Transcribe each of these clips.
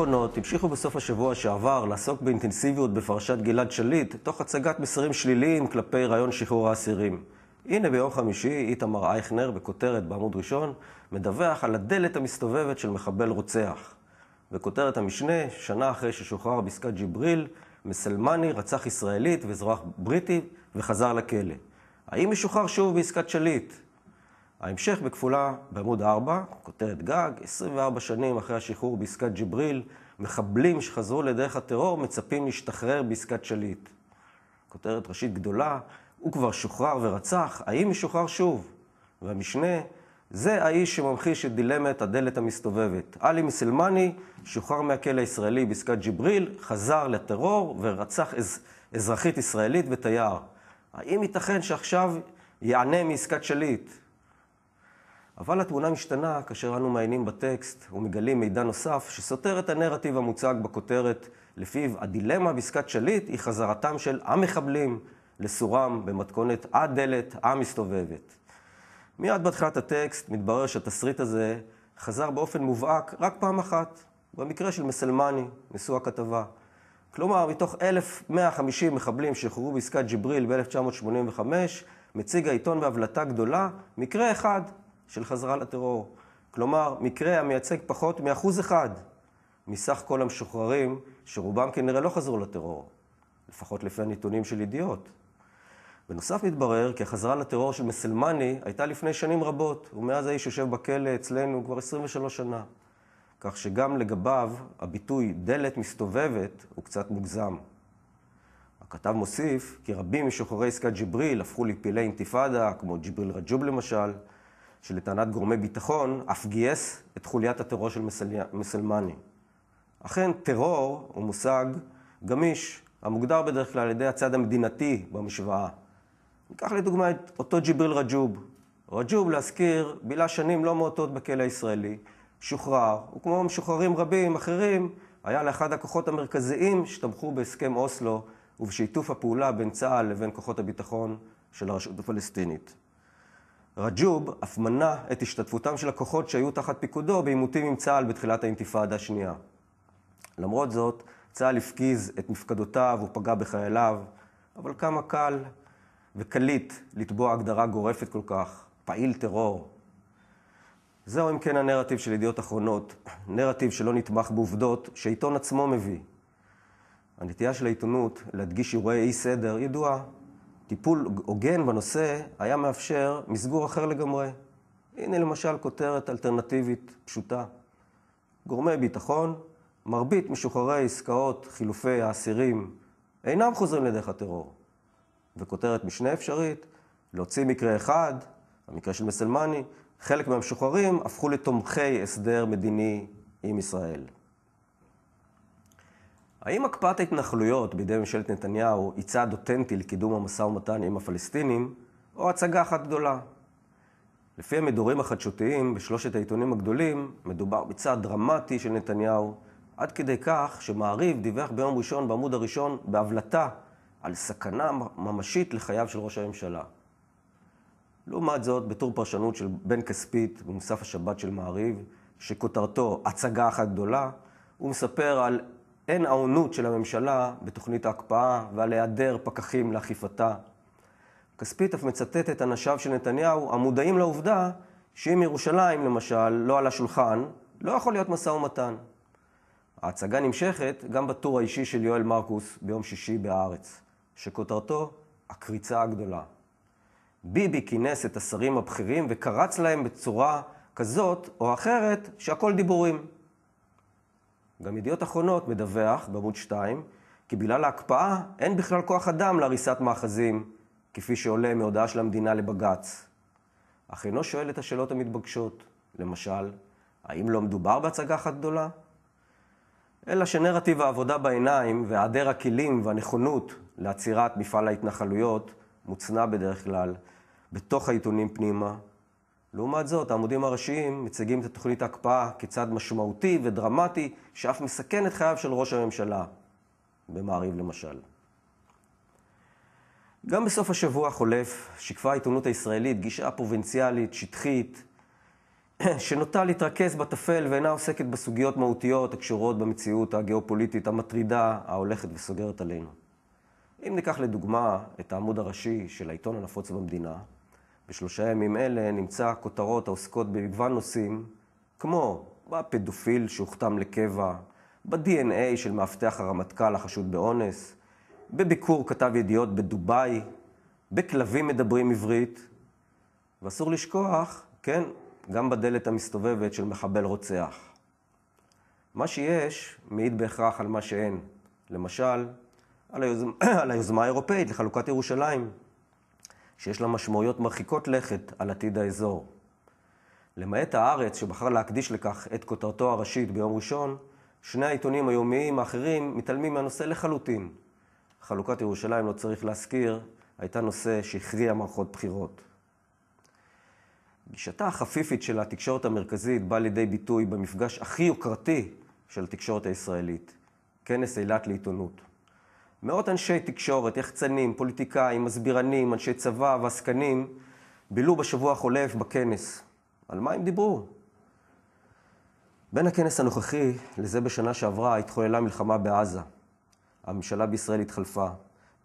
האחרונות המשיכו בסוף השבוע שעבר לעסוק באינטנסיביות בפרשת גלעד שליט, תוך הצגת מסרים שליליים כלפי רעיון שחרור האסירים. הנה ביום חמישי איתמר אייכנר, בכותרת בעמוד ראשון, מדווח על הדלת המסתובבת של מחבל רוצח. בכותרת המשנה, שנה אחרי ששוחרר בעסקת ג'יבריל, מסלמני רצח ישראלית ואזרח בריטי וחזר לכלא. האם משוחרר שוב בעסקת שליט? ההמשך בכפולה בעמוד 4, כותרת גג, 24 שנים אחרי השחרור בעסקת ג'יבריל, מחבלים שחזרו לדרך הטרור מצפים להשתחרר בעסקת שליט. כותרת ראשית גדולה, הוא כבר שוחרר ורצח, האם ישוחרר שוב? והמשנה, זה האיש שממחיש את דילמת הדלת המסתובבת. עלי מסלמני שוחרר מהכלא הישראלי בעסקת ג'יבריל, חזר לטרור ורצח אז, אזרחית ישראלית ותייר. האם ייתכן שעכשיו יענה מעסקת שליט? אבל התמונה משתנה כאשר אנו מעיינים בטקסט ומגלים מידע נוסף שסותר את הנרטיב המוצג בכותרת, לפיו הדילמה בעסקת שליט היא חזרתם של המחבלים לסורם במתכונת הדלת המסתובבת. מיד בתחילת הטקסט מתברר שהתסריט הזה חזר באופן מובהק רק פעם אחת, במקרה של מסלמני, נשוא הכתבה. כלומר, מתוך 1,150 מחבלים שחררו בעסקת ג'יבריל ב-1985, מציג העיתון בהבלטה גדולה מקרה אחד של חזרה לטרור. כלומר, מקרה המייצג פחות מאחוז אחד מסך כל המשוחררים, שרובם כנראה לא חזרו לטרור, לפחות לפי הנתונים של ידיעות. בנוסף מתברר כי החזרה לטרור של מסלמני הייתה לפני שנים רבות, ומאז האיש יושב בכלא אצלנו כבר 23 שנה. כך שגם לגביו הביטוי דלת מסתובבת הוא קצת מוגזם. הכתב מוסיף כי רבים משוחררי עסקת ג'יבריל הפכו לפעילי אינתיפאדה, כמו ג'יבריל רג'וב למשל, שלטענת גורמי ביטחון אף גייס את חוליית הטרור של מסלמני. אכן, טרור הוא מושג גמיש, המוגדר בדרך כלל על ידי הצד המדינתי במשוואה. ניקח לדוגמה את אותו ג'יבריל רג'וב. רג'וב, להזכיר, בילה שנים לא מעוטות בכלא הישראלי, שוחרר, וכמו משוחררים רבים אחרים, היה לאחד הכוחות המרכזיים שתמכו בהסכם אוסלו ובשיתוף הפעולה בין צה"ל לבין כוחות הביטחון של הרשות הפלסטינית. רג'וב אף מנע את השתתפותם של הכוחות שהיו תחת פיקודו בעימותים עם צה"ל בתחילת האינתיפאדה השנייה. למרות זאת, צה"ל הפגיז את מפקדותיו ופגע בחייליו, אבל כמה קל וקליט לתבוע הגדרה גורפת כל כך, פעיל טרור. זהו אם כן הנרטיב של ידיעות אחרונות, נרטיב שלא נתמך בעובדות, שהעיתון עצמו מביא. הנטייה של העיתונות להדגיש אירועי אי סדר ידועה, טיפול הוגן בנושא היה מאפשר מסגור אחר לגמרי. הנה למשל כותרת אלטרנטיבית פשוטה. גורמי ביטחון, מרבית משוחררי עסקאות חילופי האסירים אינם חוזרים לדרך הטרור. וכותרת משנה אפשרית, להוציא מקרה אחד, המקרה של מסלמני, חלק מהמשוחררים הפכו לתומכי הסדר מדיני עם ישראל. האם הקפאת ההתנחלויות בידי ממשלת נתניהו היא צעד אותנטי לקידום המשא ומתן עם הפלסטינים, או הצגה אחת גדולה? לפי המדורים החדשותיים בשלושת העיתונים הגדולים, מדובר בצעד דרמטי של נתניהו, עד כדי כך שמעריב דיווח ביום ראשון בעמוד הראשון בהבלטה על סכנה ממשית לחייו של ראש הממשלה. לעומת זאת, בתור פרשנות של בן כספית במוסף השבת של מעריב, שכותרתו הצגה אחת גדולה, הוא מספר על אין העונות של הממשלה בתוכנית ההקפאה ועל היעדר פקחים לאכיפתה. כספית אף מצטט את אנשיו של נתניהו המודעים לעובדה שאם ירושלים, למשל, לא על השולחן, לא יכול להיות משא ומתן. ההצגה נמשכת גם בטור האישי של יואל מרקוס ביום שישי בהארץ, שכותרתו הקריצה הגדולה. ביבי כינס את השרים הבכירים וקרץ להם בצורה כזאת או אחרת שהכל דיבורים. גם ידיעות אחרונות מדווח בעמוד 2, כי בגלל ההקפאה אין בכלל כוח אדם להריסת מאחזים, כפי שעולה מהודעה של המדינה לבג"ץ. אך אינו שואל את השאלות המתבקשות, למשל, האם לא מדובר בהצגה אחת גדולה? אלא שנרטיב העבודה בעיניים והיעדר הכלים והנכונות לעצירת מפעל ההתנחלויות מוצנע בדרך כלל בתוך העיתונים פנימה, לעומת זאת, העמודים הראשיים מציגים את תוכנית ההקפאה כצעד משמעותי ודרמטי שאף מסכן את חייו של ראש הממשלה, במעריב למשל. גם בסוף השבוע החולף שיקפה העיתונות הישראלית גישה פרובינציאלית, שטחית, שנוטה להתרכז בטפל ואינה עוסקת בסוגיות מהותיות הקשורות במציאות הגיאופוליטית המטרידה ההולכת וסוגרת עלינו. אם ניקח לדוגמה את העמוד הראשי של העיתון הנפוץ במדינה, בשלושה ימים אלה נמצא כותרות העוסקות במגוון נושאים, כמו בפדופיל שהוכתם לקבע, ב-DNA של מאבטח הרמטכ"ל החשוד באונס, בביקור כתב ידיעות בדובאי, בכלבים מדברים עברית, ואסור לשכוח, כן, גם בדלת המסתובבת של מחבל רוצח. מה שיש מעיד בהכרח על מה שאין. למשל, על, היוזמה, על היוזמה האירופאית לחלוקת ירושלים. שיש לה משמעויות מרחיקות לכת על עתיד האזור. למעט הארץ, שבחר להקדיש לכך את כותרתו הראשית ביום ראשון, שני העיתונים היומיים האחרים מתעלמים מהנושא לחלוטין. חלוקת ירושלים, לא צריך להזכיר, הייתה נושא שהכריע מערכות בחירות. גישתה החפיפית של התקשורת המרכזית באה לידי ביטוי במפגש הכי יוקרתי של התקשורת הישראלית, כנס אילת לעיתונות. מאות אנשי תקשורת, יחצנים, פוליטיקאים, מסבירנים, אנשי צבא ועסקנים בילו בשבוע החולף בכנס. על מה הם דיברו? בין הכנס הנוכחי לזה בשנה שעברה התחוללה מלחמה בעזה. הממשלה בישראל התחלפה,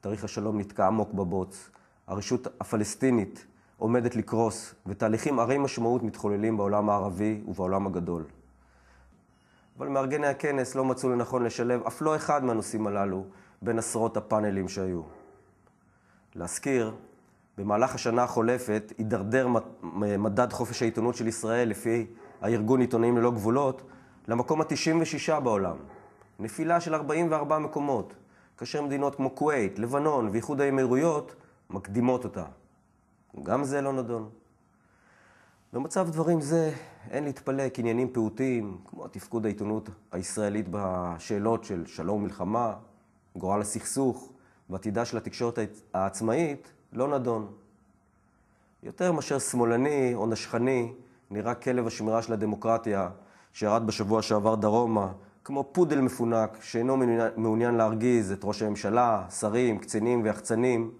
תאריך השלום נתקע עמוק בבוץ, הרשות הפלסטינית עומדת לקרוס, ותהליכים ערי משמעות מתחוללים בעולם הערבי ובעולם הגדול. אבל מארגני הכנס לא מצאו לנכון לשלב אף לא אחד מהנושאים הללו בין עשרות הפאנלים שהיו. להזכיר, במהלך השנה החולפת הידרדר מדד חופש העיתונות של ישראל לפי הארגון עיתונאים ללא גבולות למקום ה-96 בעולם. נפילה של 44 מקומות, כאשר מדינות כמו כווית, לבנון ואיחוד האמירויות מקדימות אותה. גם זה לא נדון. במצב דברים זה, אין להתפלא כי עניינים פעוטים, כמו תפקוד העיתונות הישראלית בשאלות של שלום מלחמה, גורל הסכסוך ועתידה של התקשורת העצמאית לא נדון. יותר מאשר שמאלני או נשכני, נראה כלב השמירה של הדמוקרטיה, שירד בשבוע שעבר דרומה, כמו פודל מפונק שאינו מעוניין להרגיז את ראש הממשלה, שרים, קצינים ויחצנים,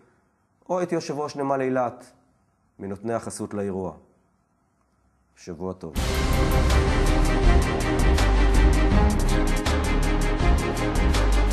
או את יושב ראש נמל אילת, מנותני החסות לאירוע. שבוע טוב. thank you